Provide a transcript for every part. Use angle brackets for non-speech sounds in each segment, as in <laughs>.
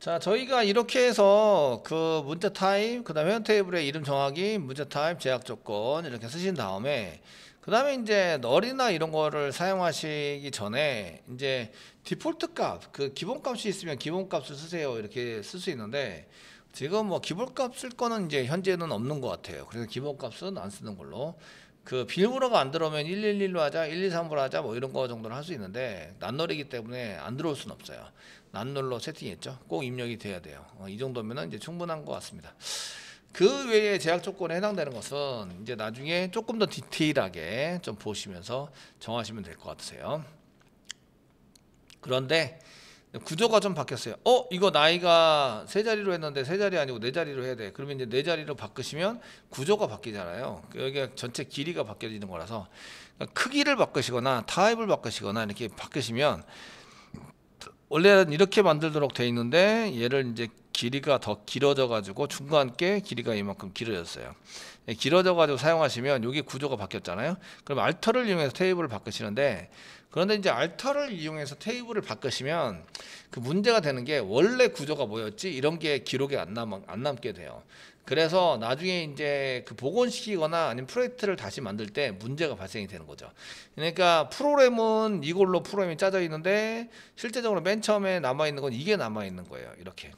자, 저희가 이렇게 해서 그 문자 타입, 그 다음에 테이블의 이름 정하기, 문자 타입, 제약 조건 이렇게 쓰신 다음에 그 다음에 이제 널이나 이런 거를 사용하시기 전에 이제 디폴트 값, 그 기본 값이 있으면 기본 값을 쓰세요. 이렇게 쓸 수 있는데 지금 뭐 기본 값쓸 거는 이제 현재는 없는 것 같아요. 그래서 기본 값은 안 쓰는 걸로. 그 빌무러가 안 들어오면 111로 하자, 123으로 하자 뭐 이런 거 정도는 할 수 있는데 난널이기 때문에 안 들어올 수는 없어요. 난롤로 세팅했죠. 꼭 입력이 돼야 돼요. 어, 이 정도면 이제 충분한 것 같습니다. 그 외에 제약 조건에 해당되는 것은 이제 나중에 조금 더 디테일하게 좀 보시면서 정하시면 될 것 같으세요. 그런데 구조가 좀 바뀌었어요. 어, 이거 나이가 세 자리로 했는데 세 자리 아니고 네 자리로 해야 돼. 그러면 이제 네 자리로 바꾸시면 구조가 바뀌잖아요. 여기가 전체 길이가 바뀌어지는 거라서 그러니까 크기를 바꾸시거나 타입을 바꾸시거나 이렇게 바꾸시면 원래는 이렇게 만들도록 돼 있는데 얘를 이제 길이가 더 길어져 가지고 중간 께 길이가 이만큼 길어졌어요. 예, 길어져 가지고 사용하시면 여기 구조가 바뀌었잖아요. 그럼 알터를 이용해서 테이블을 바꾸시는데 그런데 이제 알터를 이용해서 테이블을 바꾸시면 그 문제가 되는 게 원래 구조가 뭐였지 이런 게 기록에 안, 남, 안 남게 돼요. 그래서 나중에 이제 그 복원시키거나 아니면 프로젝트를 다시 만들 때 문제가 발생이 되는 거죠. 그러니까 프로그램은 이걸로 프로그램이 짜져 있는데 실제적으로 맨 처음에 남아 있는 건 이게 남아 있는 거예요. 이렇게.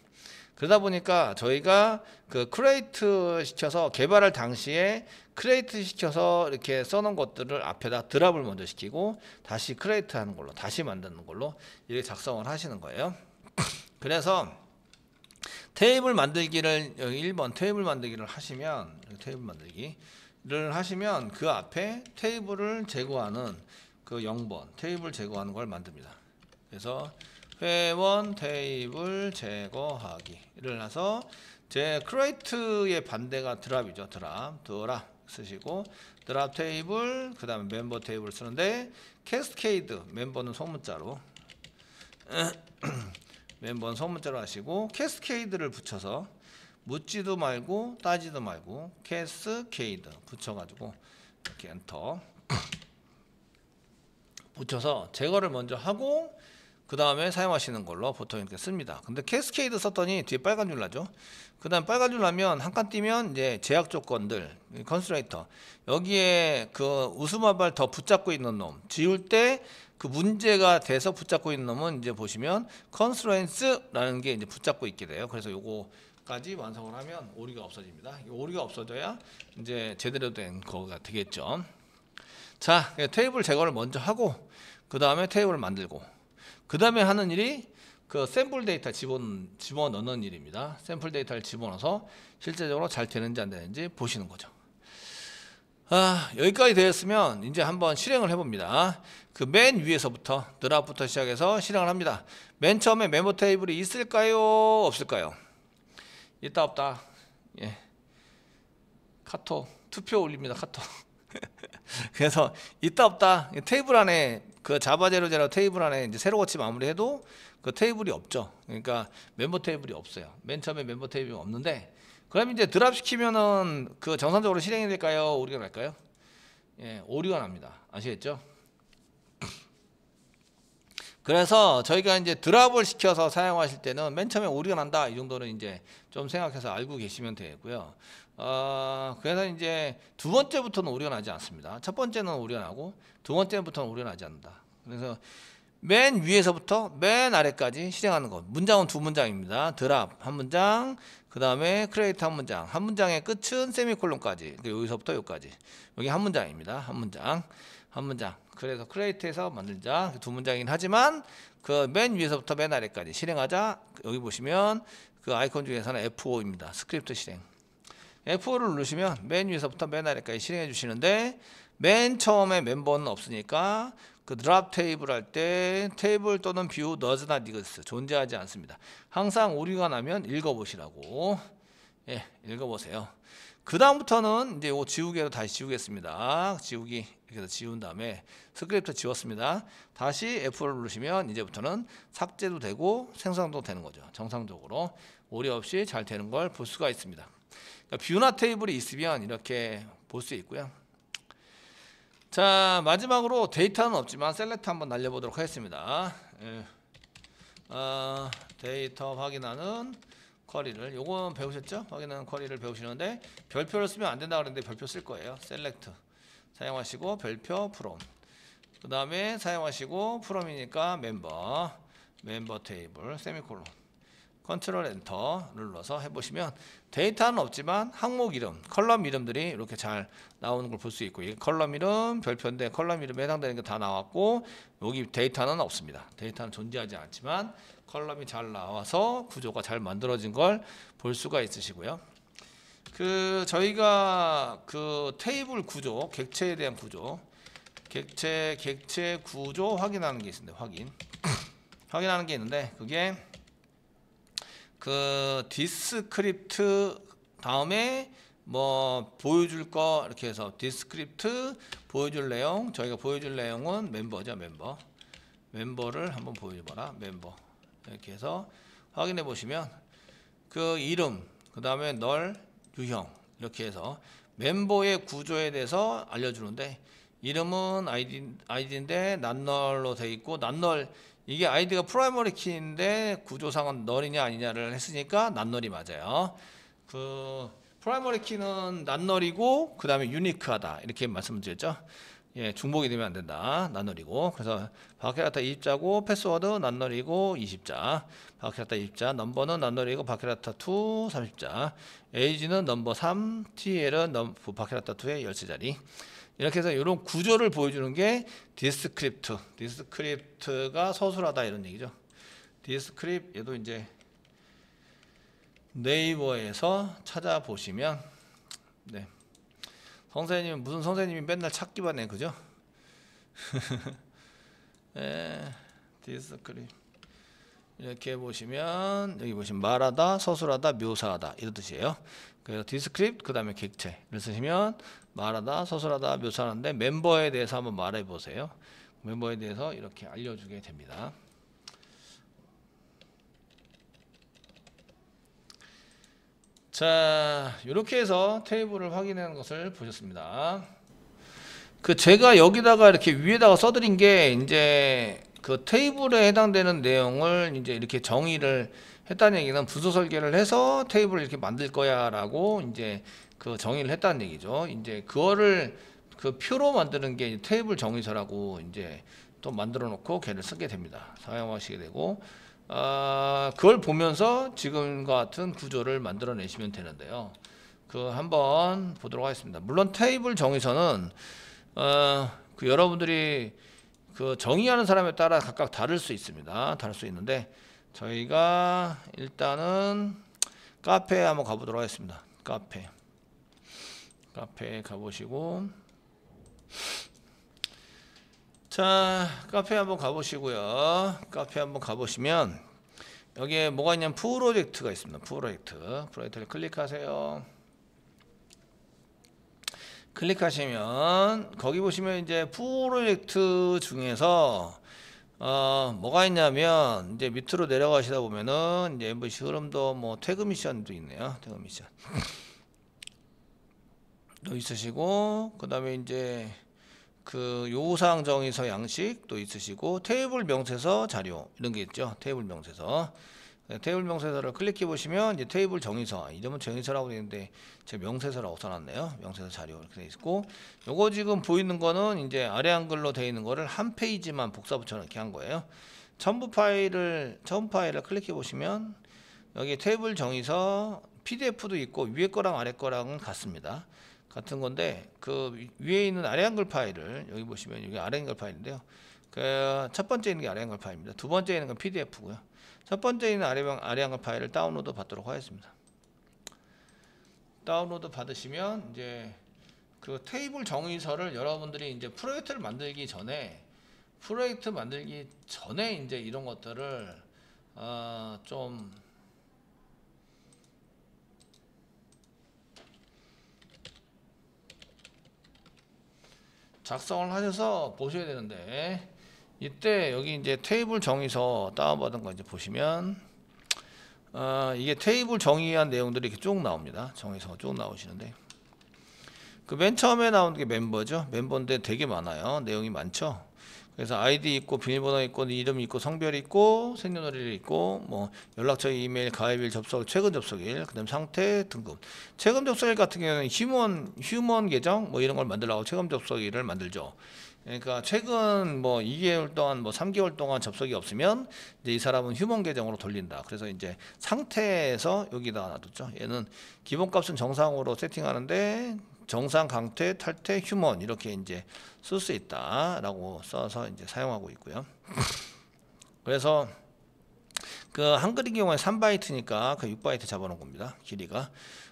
그러다 보니까 저희가 그 크레이트 시켜서 개발할 당시에 크레이트 시켜서 이렇게 써놓은 것들을 앞에다 드랍을 먼저 시키고 다시 크레이트 하는 걸로 다시 만드는 걸로 이렇게 작성을 하시는 거예요. <laughs> 그래서 테이블 만들기를 여기 1번 테이블 만들기를 하시면 테이블 만들기를 하시면 그 앞에 테이블을 제거하는 그 0번 테이블 제거하는 걸 만듭니다. 그래서 회원 테이블 제거하기를 해서 제 크레이트의 반대가 드랍이죠. 드랍, 드랍 쓰시고 드랍 테이블, 그 다음에 멤버 테이블 쓰는데 캐스케이드 멤버는 소문자로 <clears throat> 음, 왼번 소문자로 하시고 캐스케이드를 붙여서 묻지도 말고 따지도 말고 캐스케이드 붙여가지고 이렇게 엔터 <clears throat> 붙여서 제거를 먼저 하고 그 다음에 사용하시는 걸로 보통 이렇게 씁니다 근데 캐스케이드 썼더니 뒤에 빨간 줄 나죠 그 다음 빨간 줄 나면 한 칸 띄면 이제 제약 조건들 컨스트레이터 여기에 그 우수마발 더 붙잡고 있는 놈 지울 때그 문제가 돼서 붙잡고 있는 놈은 이제 보시면 컨스트레인스라는 게 이제 붙잡고 있게 돼요. 그래서 요거까지 완성을 하면 오류가 없어집니다. 오류가 없어져야 이제 제대로 된 거가 되겠죠. 자, 예, 테이블 제거를 먼저 하고 그 다음에 테이블을 만들고 그 다음에 하는 일이 그 샘플 데이터 집어 집어넣는 일입니다. 샘플 데이터를 집어넣어서 실제적으로 잘 되는지 안 되는지 보시는 거죠. 아, 여기까지 되었으면 이제 한번 실행을 해봅니다. 그 맨 위에서부터 드랍부터 시작해서 실행을 합니다. 맨 처음에 메모 테이블이 있을까요? 없을까요? 있다 없다. 예. 카톡 투표 올립니다. 카톡. <laughs> 그래서 있다 없다. 테이블 안에 그 자바 제로 제로 테이블 안에 이제 새로 고치 마무리해도 그 테이블이 없죠. 그러니까 멤버 테이블이 없어요. 맨 처음에 멤버 테이블이 없는데 그럼 이제 드랍 시키면은 그 정상적으로 실행이 될까요? 오류가 날까요? 예, 오류가 납니다. 아시겠죠? <clears throat> 그래서 저희가 이제 드랍을 시켜서 사용하실 때는 맨 처음에 오류가 난다 이 정도는 이제 좀 생각해서 알고 계시면 되고요. 어, 그래서 이제 두 번째부터는 오류가 나지 않습니다. 첫 번째는 오류가 나고 두 번째부터는 오류가 나지 않는다. 그래서 맨 위에서부터 맨 아래까지 실행하는 것. 문장은 두 문장입니다. 드랍 한 문장, 그 다음에 크레이트 한 문장 한 문장의 끝은 세미콜론까지 여기서부터 여기까지 여기 한 문장입니다 한 문장 한 문장 그래서 크레이트에서 만들자 두 문장이긴 하지만 그 맨 위에서부터 맨 아래까지 실행하자 여기 보시면 그 아이콘 중에서는 F5입니다 스크립트 실행 F5를 누르시면 맨 위에서부터 맨 아래까지 실행해 주시는데 맨 처음에 멤버는 없으니까 그 드랍 테이블 할 때 테이블 또는 뷰 너즈나 니그스 존재하지 않습니다. 항상 오류가 나면 읽어보시라고 예 읽어보세요. 그 다음부터는 이제 이 지우개로 다시 지우겠습니다. 지우기 이렇게 지운 다음에 스크립트 지웠습니다. 다시 F를 누르시면 이제부터는 삭제도 되고 생성도 되는 거죠. 정상적으로 오류 없이 잘 되는 걸 볼 수가 있습니다. 그러니까 뷰나 테이블이 있으면 이렇게 볼 수 있고요. 자 마지막으로 데이터는 없지만 셀렉트 한번 날려보도록 하겠습니다 예. 어, 데이터 확인하는 쿼리를 요건 배우셨죠? 확인하는 쿼리를 배우시는데 별표를 쓰면 안 된다 그랬는데 별표 쓸 거예요 셀렉트 사용하시고 별표 프롬 그 다음에 사용하시고 프롬이니까 멤버 멤버 테이블 세미콜론 컨트롤 엔터를 눌러서 해보시면 데이터는 없지만 항목 이름, 컬럼 이름들이 이렇게 잘 나오는 걸 볼 수 있고 컬럼 이름, 별표인데 컬럼 이름에 해당되는 게 다 나왔고 여기 데이터는 없습니다. 데이터는 존재하지 않지만 컬럼이 잘 나와서 구조가 잘 만들어진 걸 볼 수가 있으시고요. 그 저희가 그 테이블 구조, 객체에 대한 구조, 객체, 객체 구조 확인하는 게 있습니다. 확인. <clears throat> 확인하는 게 있는데 그게 그 디스크립트 다음에 뭐 보여줄 거 이렇게 해서 디스크립트 보여줄 내용 저희가 보여줄 내용은 멤버죠 멤버 멤버를 한번 보여줘봐라 멤버 이렇게 해서 확인해 보시면 그 이름 그 다음에 널 유형 이렇게 해서 멤버의 구조에 대해서 알려주는데 이름은 아이디, 아이디인데 난널로 돼 있고 난널 이게 아이디가 프라이머리 키인데 구조상은 널이냐 아니냐를 했으니까 난널이 맞아요. 그 프라이머리 키는 낱널이고 그 다음에 유니크하다 이렇게 말씀드렸죠. 예, 중복이 되면 안 된다. 나누리고. 그래서 바퀴라타 20자고 패스워드 나누리고 20자. 바퀴라타 20자 넘버는 나누리고 바퀴라타2 30자. 에이지는 넘버 3, TL은 넘버바퀴라타 2의 13자리. 이렇게 해서 이런 구조를 보여주는 게 디스크립트. 디스크립트가 서술하다 이런 얘기죠. 디스크립 얘도 이제 네이버에서 찾아보시면 네. 선생님은 무슨 선생님이 맨날 찾기만 해 그죠? <laughs> 예, 디스크림 이렇게 보시면 여기 보시면 말하다, 서술하다, 묘사하다 이런 뜻이에요. 그래서 디스크립그 다음에 객체를 쓰시면 말하다, 서술하다, 묘사하는데 멤버에 대해서 한번 말해 보세요. 멤버에 대해서 이렇게 알려주게 됩니다. 자, 이렇게 해서 테이블을 확인하는 것을 보셨습니다. 그 제가 여기다가 이렇게 위에다가 써드린 게 이제 그 테이블에 해당되는 내용을 이제 이렇게 정의를 했다는 얘기는 부서 설계를 해서 테이블을 이렇게 만들 거야라고 이제 그 정의를 했다는 얘기죠. 이제 그거를 그 표로 만드는 게 테이블 정의서라고 이제 또 만들어 놓고 걔를 쓰게 됩니다. 사용하시게 되고 아, 그걸 보면서 지금과 같은 구조를 만들어내시면 되는데요. 그 한번 보도록 하겠습니다. 물론 테이블 정의선은 어, 그 여러분들이 그 정의하는 사람에 따라 각각 다를 수 있습니다. 다를 수 있는데 저희가 일단은 카페에 한번 가보도록 하겠습니다. 카페. 카페에 가보시고 자, 카페 한번 가보시고요. 카페 한번 가보시면 여기에 뭐가 있냐면 프로젝트가 있습니다. 프로젝트. 프로젝트를 클릭하세요. 클릭하시면 거기 보시면 이제 프로젝트 중에서 어, 뭐가 있냐면 이제 밑으로 내려가시다 보면은 이제 엠버시 흐름도 뭐 태그 미션도 있네요. 태그 미션. 또 있으시고 그다음에 이제 그 요구사항 정의서 양식도 있으시고 테이블 명세서 자료 이런 게 있죠. 테이블 명세서. 네, 테이블 명세서를 클릭해 보시면 이제 테이블 정의서 이름은 정의서라고 되 있는데 제 명세서라고 써놨네요 명세서 자료 이렇게 돼 있고 요거 지금 보이는 거는 이제 아래 한글로 되어 있는 거를 한 페이지만 복사 붙여넣기 한 거예요 첨부 파일을 첨부 파일을 클릭해 보시면 여기 테이블 정의서 PDF도 있고 위에 거랑 아래 거랑은 같습니다 같은 건데 그 위에 있는 아래 한글 파일을 여기 보시면 여기 아래 한글 파일인데요. 그 첫 번째 있는 게 아래 한글 파일입니다. 두 번째 있는 건 PDF고요. 첫 번째 있는 아래, 한글 파일을 다운로드 받도록 하겠습니다. 다운로드 받으시면 이제 그 테이블 정의서를 여러분들이 이제 프로젝트를 만들기 전에 프로젝트 만들기 전에 이제 이런 것들을 어좀 작성을 하셔서 보셔야 되는데 이때 여기 이제 테이블 정의서 다운받은 거 이제 보시면 어, 이게 테이블 정의한 내용들이 이렇게 쭉 나옵니다. 정의서가 쭉 나오시는데 그 맨 처음에 나오는 게 멤버죠. 멤버인데 되게 많아요. 내용이 많죠. 그래서 아이디 있고 비밀번호 있고 네 이름 있고 성별 있고 생년월일 있고 뭐 연락처 이메일 가입일 접속 최근 접속일 그다음 상태 등급 최근 접속일 같은 경우는 휴먼 휴먼 계정 뭐 이런 걸 만들라고 최근 접속일을 만들죠. 그러니까 최근 뭐 2개월 동안 뭐 3개월 동안 접속이 없으면 이제 이 사람은 휴먼 계정으로 돌린다. 그래서 이제 상태에서 여기다 놔뒀죠. 얘는 기본값은 정상으로 세팅하는데 정상 강퇴 탈퇴 휴먼 이렇게 이제 쓸 수 있다라고 써서 이제 사용하고 있고요. 그래서 그 한글인 경우에 3바이트니까 그 6바이트 잡아놓은 겁니다. 길이가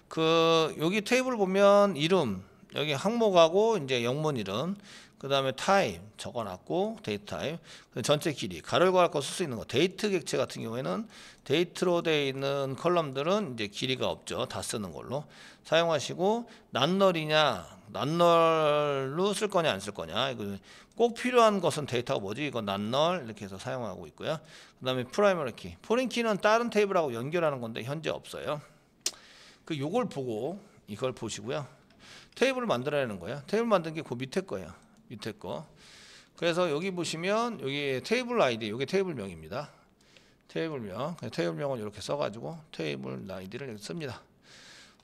그 여기 테이블 보면 이름 여기 항목하고 이제 영문 이름 그 다음에 타임 적어놨고 데이트 타임 전체 길이 가로를 구할 거 쓸 수 있는 거 데이트 객체 같은 경우에는 데이트로 돼 있는 컬럼들은 이제 길이가 없죠 다 쓰는 걸로 사용하시고 난널이냐 난널로 쓸 거냐 안 쓸 거냐 이거 꼭 필요한 것은 데이터가 뭐지 이거 난널 이렇게 해서 사용하고 있고요 그 다음에 프라이머리 키 포린 키는 다른 테이블하고 연결하는 건데 현재 없어요 그 요걸 보고 이걸 보시고요 테이블을 만들어내는 거예요 테이블 만든 게 그 밑에 거예요 밑에 거. 그래서 여기 보시면 여기 테이블 아이디, 이게 테이블명입니다. 테이블명, 테이블명은 이렇게 써가지고 테이블 아이디를 이렇게 씁니다.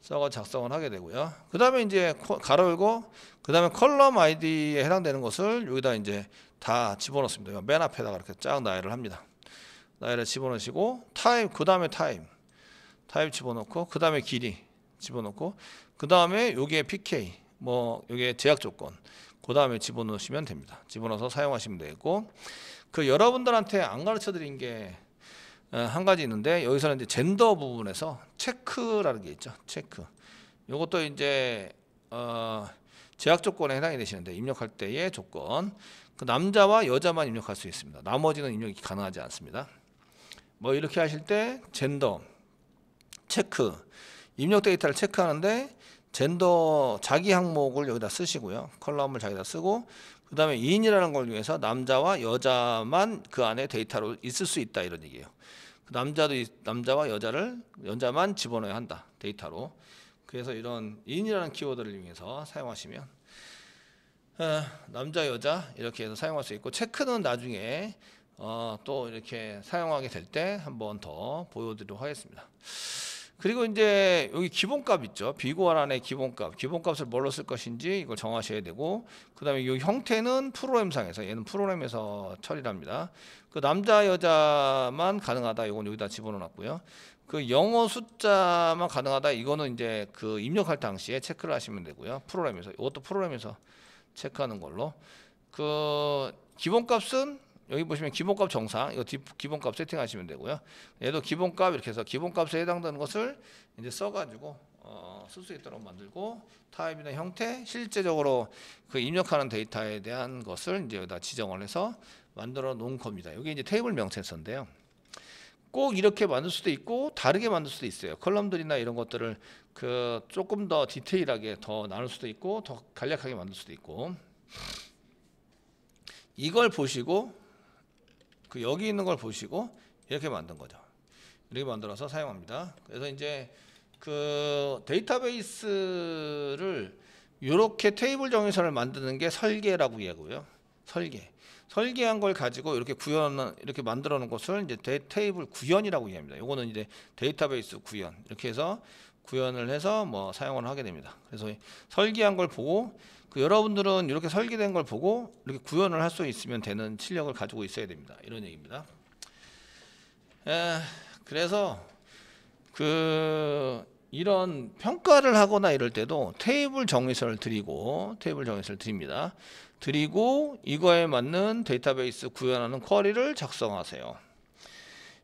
써가 작성을 하게 되고요. 그 다음에 이제 가로 열고 그 다음에 컬럼 아이디에 해당되는 것을 여기다 이제 다 집어넣습니다. 맨 앞에다가 이렇게 쫙 나열을 합니다. 나열을 집어넣으시고 타임 그 다음에 타임 타임 집어넣고 그 다음에 길이 집어넣고 그 다음에 여기에 PK 뭐 여기에 제약 조건 그 다음에 집어넣으시면 됩니다. 집어넣어서 사용하시면 되고 그 여러분들한테 안 가르쳐 드린 게한 어, 가지 있는데 여기서는 이제 젠더 부분에서 체크라는 게 있죠. 체크. 요것도 이제 어 제약 조건에 해당이 되시는데 입력할 때의 조건 그 남자와 여자만 입력할 수 있습니다. 나머지는 입력이 가능하지 않습니다. 뭐 이렇게 하실 때 젠더 체크 입력 데이터를 체크하는데 젠더 자기 항목을 여기다 쓰시고요. 컬럼을 자기다 쓰고 그 다음에 인이라는걸 위해서 남자와 여자만 그 안에 데이터로 있을 수 있다 이런 얘기예요. 그 남자도 남자와 여자를 여자만 집어넣어야 한다 데이터로. 그래서 이런 인이라는 키워드를 이용해서 사용하시면 어, 남자 여자 이렇게 해서 사용할 수 있고 체크는 나중에 어, 또 이렇게 사용하게 될 때한번더 보여드리도록 하겠습니다. 그리고 이제 여기 기본값 있죠. 비고하란의 기본값. 기본값을 뭘로 쓸 것인지 이걸 정하셔야 되고 그다음에 이 형태는 프로그램상에서 얘는 프로그램에서 처리를 합니다. 그 남자 여자만 가능하다. 이건 여기다 집어넣었고요그 영어 숫자만 가능하다. 이거는 이제 그 입력할 당시에 체크를 하시면 되고요. 프로그램에서 이것도 프로그램에서 체크하는 걸로 그 기본값은 여기 보시면 기본값 정상 이거 기본값 세팅하시면 되고요. 얘도 기본값 이렇게 해서 기본값에 해당되는 것을 이제 써가지고 어, 쓸수 있도록 만들고 타입이나 형태 실제적으로 그 입력하는 데이터에 대한 것을 이제 여기다 지정을 해서 만들어 놓은 겁니다. 여기 이제 테이블 명세서인데요. 꼭 이렇게 만들 수도 있고 다르게 만들 수도 있어요. 컬럼들이나 이런 것들을 그 조금 더 디테일하게 더 나눌 수도 있고 더 간략하게 만들 수도 있고 이걸 보시고 그 여기 있는 걸 보시고 이렇게 만든 거죠. 이렇게 만들어서 사용합니다. 그래서 이제 그 데이터베이스를 이렇게 테이블 정의선을 만드는 게 설계라고 얘기고요. 설계. 설계한 걸 가지고 이렇게 구현 이렇게 만들어 놓은 것을 이제 데, 테이블 구현이라고 얘기합니다. 요거는 이제 데이터베이스 구현. 이렇게 해서 구현을 해서 뭐 사용을 하게 됩니다. 그래서 설계한 걸 보고 그 여러분들은 이렇게 설계된 걸 보고 이렇게 구현을 할 수 있으면 되는 실력을 가지고 있어야 됩니다. 이런 얘기입니다. 에, 그래서 그 이런 평가를 하거나 이럴 때도 테이블 정의서를 드리고 테이블 정의서를 드립니다. 드리고 이거에 맞는 데이터베이스 구현하는 쿼리를 작성하세요.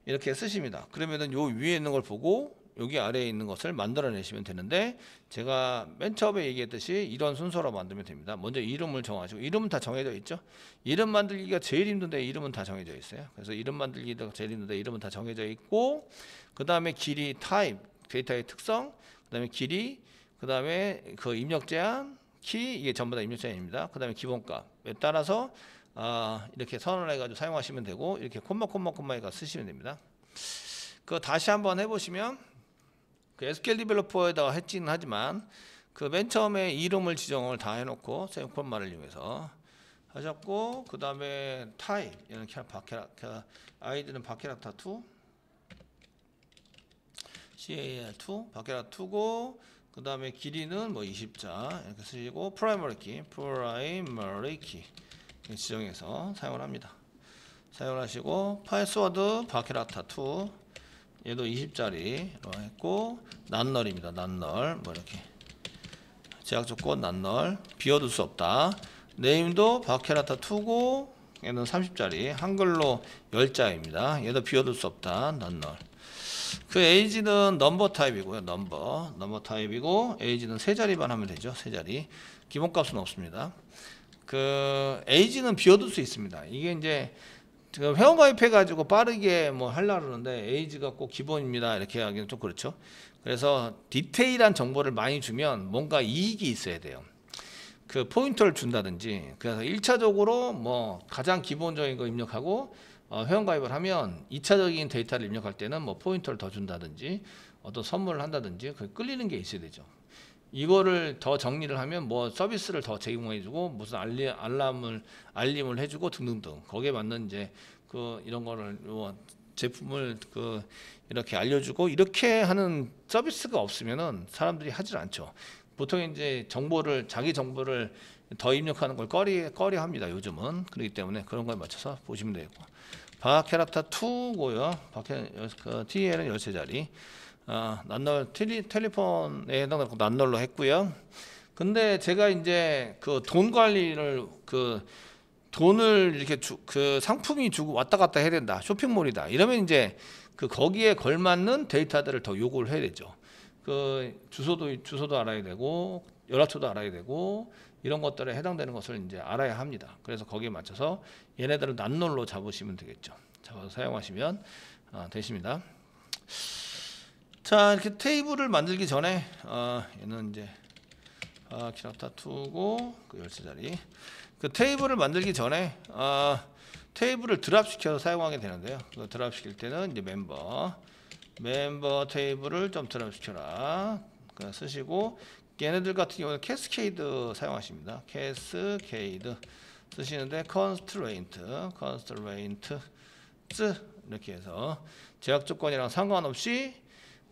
이렇게 쓰십니다. 그러면은 요 위에 있는 걸 보고 여기 아래에 있는 것을 만들어내시면 되는데 제가 맨 처음에 얘기했듯이 이런 순서로 만들면 됩니다. 먼저 이름을 정하시고 이름은 다 정해져 있죠. 이름 만들기가 제일 힘든데 이름은 다 정해져 있어요. 그래서 이름 만들기가 제일 힘든데 이름은 다 정해져 있고 그 다음에 길이 타입 데이터의 특성 그 다음에 길이 그 다음에 그 입력 제한 키 이게 전부 다 입력 제한입니다. 그 다음에 기본값에 따라서 아, 이렇게 선언해 가지고 사용하시면 되고 이렇게 콤마 콤마 콤마 해가 쓰시면 됩니다. 그 다시 한번 해보시면 그 SQL 디벨로퍼에다가 했지는 하지만 그 맨 처음에 이름을 지정을 다 해놓고 세미콤 말을 이용해서 하셨고 그 다음에 타입 얘는 그 바케라 아이디는 바케라타 2 CAR2 바케라 2고 그 다음에 길이는 뭐 20자 이렇게 쓰시고 프라이머리 키 프라이머리 키 지정해서 사용을 합니다 사용하시고 파스워드 이 바케라타 2 얘도 20짜리로 어, 했고 난널입니다. 난널 뭐 이렇게 제약 조건 난널 비워둘 수 없다. 네임도 바케라타 2고 얘는 30짜리 한글로 1 0자입니다 얘도 비워둘 수 없다. 난널 그 에이지는 넘버 타입이고요. 넘버 넘버 타입이고 에이지는 세 자리만 하면 되죠. 세 자리 기본값은 없습니다. 그 에이지는 비워둘 수 있습니다. 이게 이제 지금 회원 가입해가지고 빠르게 뭐 하려고 그러는데 에이지가 꼭 기본입니다. 이렇게 하기는 좀 그렇죠. 그래서 디테일한 정보를 많이 주면 뭔가 이익이 있어야 돼요. 그 포인트를 준다든지 그래서 1차적으로 뭐 가장 기본적인 거 입력하고 어, 회원가입을 하면 2차적인 데이터를 입력할 때는 뭐 포인트를 더 준다든지 어떤 선물을 한다든지 그 끌리는 게 있어야 되죠. 이거를 더 정리를 하면 뭐 서비스를 더 제공해주고 무슨 알리, 알람을 알림을 해주고 등등등 거기에 맞는 이제 그 이런 거를 뭐 제품을 그 이렇게 알려주고 이렇게 하는 서비스가 없으면은 사람들이 하질 않죠. 보통 이제 정보를 자기 정보를 더 입력하는 걸 꺼리 꺼리합니다. 요즘은 그렇기 때문에 그런 거에 맞춰서 보시면 되고 겠바캐라타 2고요. 바케 그 TL은 열세 자리. 어, 난널 텔리, 텔레폰에 해당되고 난널로 했고요. 근데 제가 이제 그 돈 관리를 그 돈을 이렇게 주, 그 상품이 주고 왔다 갔다 해야 된다. 쇼핑몰이다. 이러면 이제 그 거기에 걸맞는 데이터들을 더 요구를 해야 되죠. 그 주소도 주소도 알아야 되고 연락처도 알아야 되고 이런 것들에 해당되는 것을 이제 알아야 합니다. 그래서 거기에 맞춰서 얘네들을 난널로 잡으시면 되겠죠. 잡아서 사용하시면 아, 되십니다. 자 이렇게 테이블을 만들기 전에 어, 얘는 이제 아, 키라타 2고 그 열쇠 자리 그 테이블을 만들기 전에 어, 테이블을 드랍시켜서 사용하게 되는데요 그 드랍시킬 때는 이제 멤버 멤버 테이블을 좀 드랍시켜라 그 쓰시고 얘네들 같은 경우는 캐스케이드 사용하십니다 캐스케이드 쓰시는데 컨스트레인트 컨스트레인트 이렇게 해서 제약 조건이랑 상관없이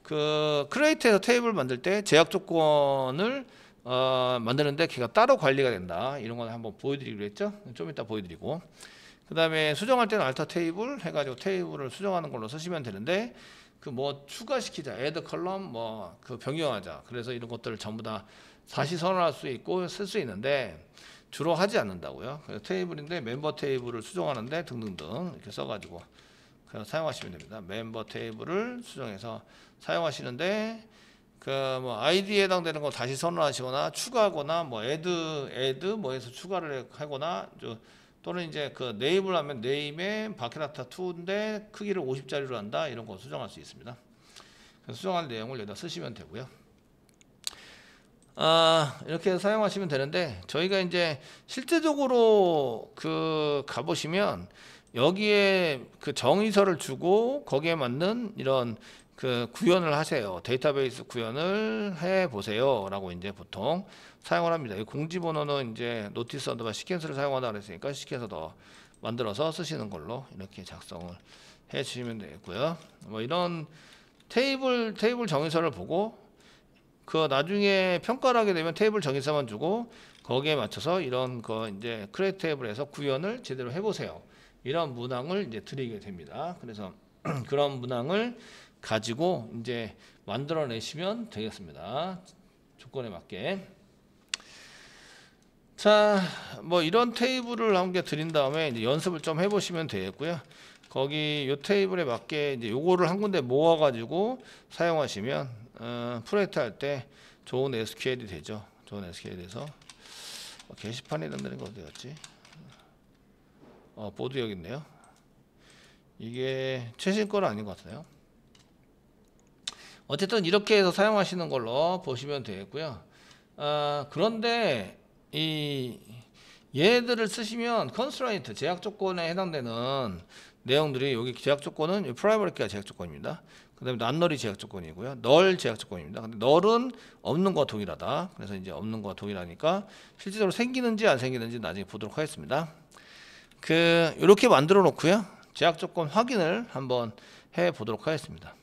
그 크레이트에서 테이블 만들 때 제약 조건을 어, 만드는데 걔가 따로 관리가 된다 이런 건 한번 보여드리기로 했죠 좀 이따 보여드리고 그 다음에 수정할 때는 알타 테이블 해가지고 테이블을 수정하는 걸로 쓰시면 되는데 그 뭐 추가시키자 a 드 컬럼 뭐 그 변경하자 그래서 이런 것들을 전부 다 다시 선언할 수 있고 쓸 수 있는데 주로 하지 않는다고요 그래서 테이블인데 멤버 테이블을 수정하는데 등등등 이렇게 써가지고 그냥 사용하시면 됩니다. 멤버 테이블을 수정해서 사용하시는데 그뭐 아이디에 해당되는 거 다시 선언하시거나 추가하거나 뭐 a 드 d 드뭐 해서 추가를 하거나 또는 이제 그 네임을 하면 네임에 바케라타 2인데 크기를 50짜리로 한다 이런 거 수정할 수 있습니다. 수정할 내용을 여기다 쓰시면 되고요. 아, 이렇게 사용하시면 되는데 저희가 이제 실제적으로 그 가보시면 여기에 그 정의서를 주고 거기에 맞는 이런 그 구현을 하세요. 데이터베이스 구현을 해 보세요라고 이제 보통 사용을 합니다. 이 공지 번호는 이제 노티스 언더바 시퀀스를 사용하다 그랬으니까 시퀀서 더 만들어서 쓰시는 걸로 이렇게 작성을 해 주시면 되겠고요. 뭐 이런 테이블 테이블 정의서를 보고 그 나중에 평가를 하게 되면 테이블 정의서만 주고 거기에 맞춰서 이런 거 이제 크레이 테이블에서 구현을 제대로 해 보세요. 이런 문항을 이제 드리게 됩니다. 그래서 <clears throat> 그런 문항을 가지고 이제 만들어내시면 되겠습니다. 조건에 맞게. 자, 뭐 이런 테이블을 함께 드린 다음에 이제 연습을 좀 해보시면 되겠고요. 거기 요 테이블에 맞게 이제 요거를 한 군데 모아가지고 사용하시면 어, 프로젝트 할 때 좋은 SQL이 되죠. 좋은 SQL이 서 뭐 게시판에 남는거 어디였지? 어, 보드 여기 있네요. 이게 최신 거는 아닌 것 같아요. 어쨌든 이렇게 해서 사용하시는 걸로 보시면 되겠고요. 어, 그런데 이 얘들을 쓰시면 컨스트라이트 제약 조건에 해당되는 내용들이 여기 제약 조건은 프라이버리 키가 제약 조건입니다. 그 다음에 난널이 제약 조건이고요. 널 제약 조건입니다. 근데 널은 없는 거 동일하다. 그래서 이제 없는 거 동일하니까 실제로 생기는지 안 생기는지 나중에 보도록 하겠습니다. 그 이렇게 만들어 놓고요. 제약 조건 확인을 한번 해 보도록 하겠습니다.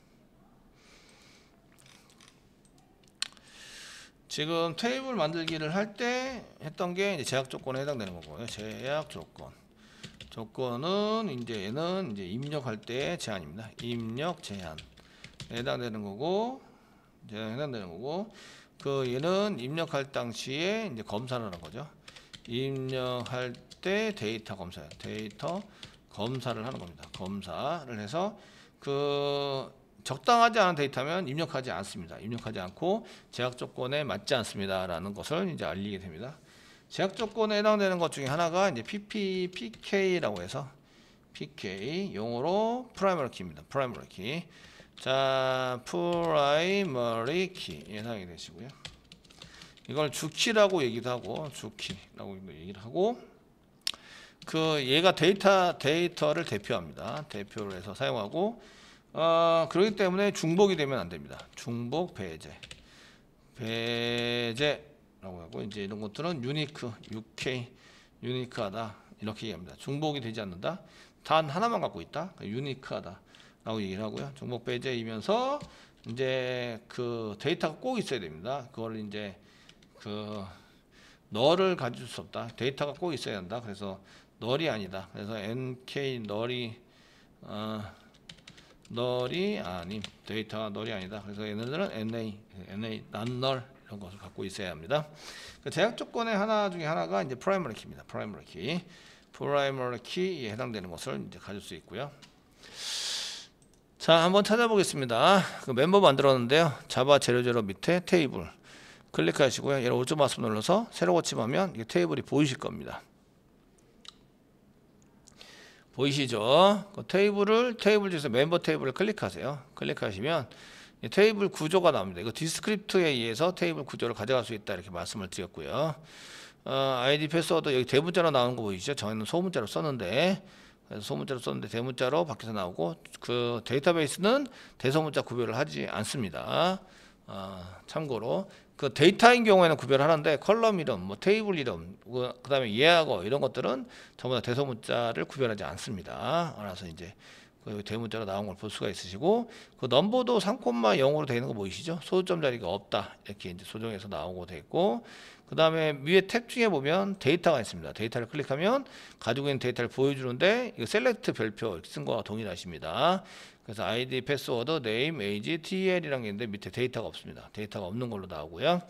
지금 테이블 만들기를 할 때 했던 게 이제 제약 조건에 해당되는 거고요. 제약 조건. 조건은 이제 얘는 이제 입력할 때 제한입니다. 입력 제한. 해당되는 거고 이제 해당되는 거고 그 얘는 입력할 당시에 이제 검사를 하는 거죠. 입력할 했을 때 데이터 검사예요. 데이터 검사를 하는 겁니다. 검사를 해서 그 적당하지 않은 데이터면 입력하지 않습니다. 입력하지 않고 제약 조건에 맞지 않습니다라는 것을 이제 알리게 됩니다. 제약 조건에 해당되는 것 중에 하나가 이제 PP, PK라고 해서 PK 용어로 프라이머리 키입니다. 프라이머리 키. 자, 프라이머리 키 예상이 되시고요. 이걸 주키라고 얘기도 하고 주키라고 얘기를 하고 그 얘가 데이터 데이터를 대표합니다. 대표를 해서 사용하고 어, 그렇기 때문에 중복이 되면 안 됩니다. 중복 배제 배제라고 하고 이제 이런 것들은 유니크 UK 유니크하다 이렇게 얘기합니다. 중복이 되지 않는다. 단 하나만 갖고 있다. 그러니까 유니크하다라고 얘기를 하고요. 중복 배제이면서 이제 그 데이터가 꼭 있어야 됩니다. 그걸 이제 그 너를 가질 수 없다. 데이터가 꼭 있어야 한다. 그래서 널이 아니다. 그래서 NK 널이 어, 널이 아님 데이터가 널이 아니다. 그래서 얘네들은 NA, NA 난널 이런 것을 갖고 있어야 합니다. 그 제약 조건의 하나 중에 하나가 이제 프라이머리 키입니다. 프라이머리 키. 프라이머리 키에 해당되는 것을 이제 가질 수 있고요. 자, 한번 찾아보겠습니다. 그 멤버 만들었는데요. 자바 재료 제로 밑에 테이블 클릭하시고요. 얘를 오점 마스 눌러서 새로 고침하면 이게 테이블이 보이실 겁니다. 보이시죠? 그 테이블을 테이블 중에서 멤버 테이블을 클릭하세요. 클릭하시면 테이블 구조가 나옵니다. 이거 디스크립트에 의해서 테이블 구조를 가져갈 수 있다 이렇게 말씀을 드렸고요. 어, 아이디 패스워드 여기 대문자로 나오는 거 보이시죠? 저희는 소문자로 썼는데 소문자로 썼는데 대문자로 밖에서 나오고 그 데이터베이스는 대소문자 구별을 하지 않습니다. 어, 참고로 그 데이터인 경우에는 구별하는데 컬럼 이름, 뭐 테이블 이름, 그 다음에 예약어 이런 것들은 전부 다 대소문자를 구별하지 않습니다. 알아서 이제 그 대문자로 나온 걸 볼 수가 있으시고 그 넘버도 3,0으로 되어 있는 거 보이시죠? 소수점 자리가 없다. 이렇게 이제 소정에서 나오고 돼 있고 그 다음에 위에 탭 중에 보면 데이터가 있습니다. 데이터를 클릭하면 가지고 있는 데이터를 보여주는데 이 셀렉트 별표 쓴 거와 동일하십니다. 그래서 아이디, 패스워드, 네임, 에이지, t l 이란게 있는데 밑에 데이터가 없습니다. 데이터가 없는 걸로 나오고요.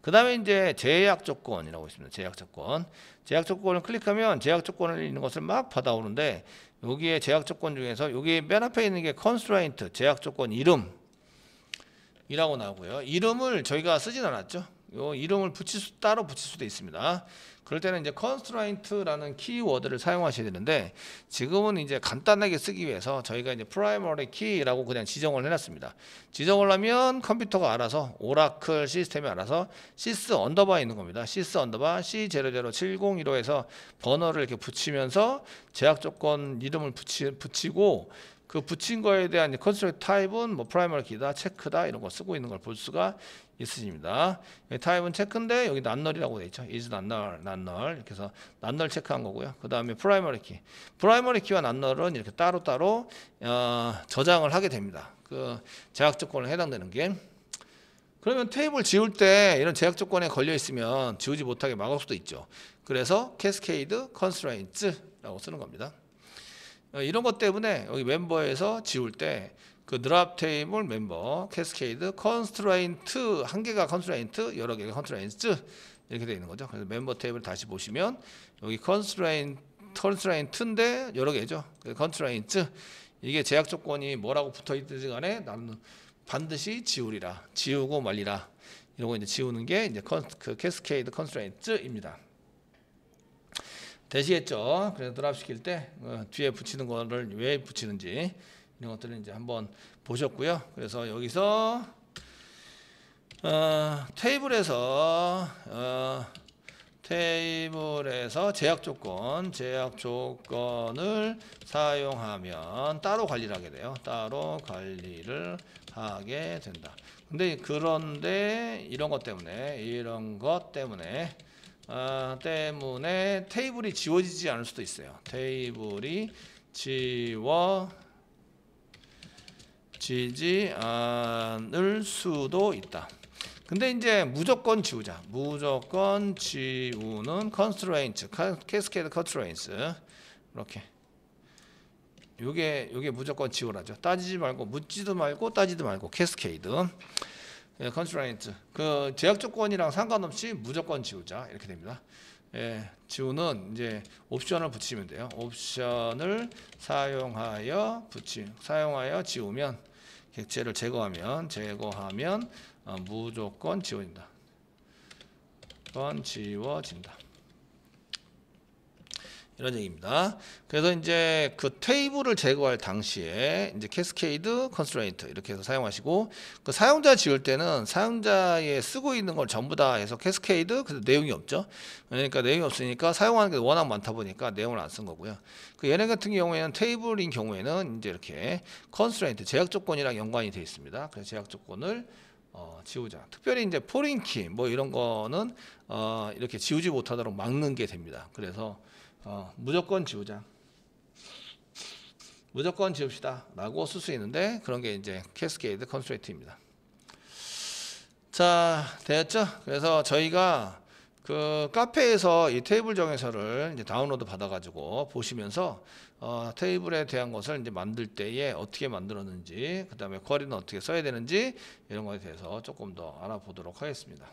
그 다음에 이제 제약 조건이라고 있습니다. 제약 조건. 제약 조건을 클릭하면 제약 조건을 있는 것을 막 받아오는데 여기에 제약 조건 중에서 여기 맨 앞에 있는 게 constraint 제약 조건 이름이라고 나오고요. 이름을 저희가 쓰진 않았죠. 요 이름을 붙일 수 따로 붙일 수도 있습니다. 그럴 때는 이제 constraint라는 키워드를 사용하셔야 되는데 지금은 이제 간단하게 쓰기 위해서 저희가 이제 primary key라고 그냥 지정을 해놨습니다. 지정을 하면 컴퓨터가 알아서 오라클 시스템이 알아서 sys 언더바 있는 겁니다. sys 언더바 c00701호에서 번호를 이렇게 붙이면서 제약 조건 이름을 붙이, 붙이고 그 붙인 거에 대한 컨스트럭 타입은 뭐 프라이머리 키다, 체크다 이런 거 쓰고 있는 걸 볼 수가 있으십니다. 타입은 체크인데 여기 난널이라고 되어 있죠. 이 s 난널, 난널 이렇게 해서 난널 체크한 거고요. 그 다음에 프라이머리 키, 프라이머리 키와 난널은 이렇게 따로 따로 어, 저장을 하게 됩니다. 그 제약 조건에 해당되는 게 그러면 테이블 지울 때 이런 제약 조건에 걸려 있으면 지우지 못하게 막을 수도 있죠. 그래서 캐스케이드 컨스트레인츠라고 쓰는 겁니다. 어, 이런 것 때문에 여기 멤버에서 지울 때그 드랍 테이블 멤버 캐스케이드 컨스트레인트 한 개가 컨스트레인트 여러 개가 컨스트레인트 이렇게 되어 있는 거죠. 그래서 멤버 테이블 다시 보시면 여기 컨스트레인 컨스트레인트인데 여러 개죠. 그 컨스트레인트 이게 제약 조건이 뭐라고 붙어 있든지 간에 나는 반드시 지우리라 지우고 말리라 이러고 이제 지우는 게 이제 컨, 그 캐스케이드 컨스트레인트입니다. 되시겠죠? 그래서 드랍 시킬 때 어, 뒤에 붙이는 거를 왜 붙이는지 이런 것들을 이제 한번 보셨고요. 그래서 여기서 어, 테이블에서 어, 테이블에서 제약 조건, 제약 조건을 사용하면 따로 관리를 하게 돼요. 따로 관리를 하게 된다. 근데 그런데 이런 것 때문에 이런 것 때문에 어, 때문에 테이블이 지워지지 않을 수도 있어요. 테이블이 지워 지지 않을 아, 수도 있다. 근데 이제 무조건 지우자. 무조건 지우는 constraint, cascade constraints. 이렇게. 요게 요게 무조건 지우라죠. 따지지 말고 묻지도 말고 따지도 말고 캐스케이드. 예, 컨트라인트. 그 제약 조건이랑 상관없이 무조건 지우자. 이렇게 됩니다. 예, 지우는 이제 옵션을 붙이면 돼요. 옵션을 사용하여 붙이 사용하여 지우면 객체를 제거하면 제거하면 어, 무조건 지워진다. 건 지워진다. 이런 얘기입니다. 그래서 이제 그 테이블을 제거할 당시에 이제 캐스케이드 컨스트레인트 이렇게 해서 사용하시고 그 사용자 지울 때는 사용자에 쓰고 있는 걸 전부 다 해서 캐스케이드 그 내용이 없죠. 그러니까 내용이 없으니까 사용하는 게 워낙 많다 보니까 내용을 안 쓴 거고요. 그 얘네 같은 경우에는 테이블인 경우에는 이제 이렇게 컨스트레인트 제약 조건이랑 연관이 되어 있습니다. 그래서 제약 조건을 어, 지우자. 특별히 이제 포링키 뭐 이런 거는 어, 이렇게 지우지 못하도록 막는 게 됩니다. 그래서 어, 무조건 지우자. 무조건 지웁시다. 라고 쓸 수 있는데 그런 게 이제 캐스케이드 컨스트레이트입니다. 자, 되었죠? 그래서 저희가 그 카페에서 이 테이블 정의서를 이제 다운로드 받아가지고 보시면서 어, 테이블에 대한 것을 이제 만들 때에 어떻게 만들었는지, 그 다음에 쿼리는 어떻게 써야 되는지 이런 것에 대해서 조금 더 알아보도록 하겠습니다.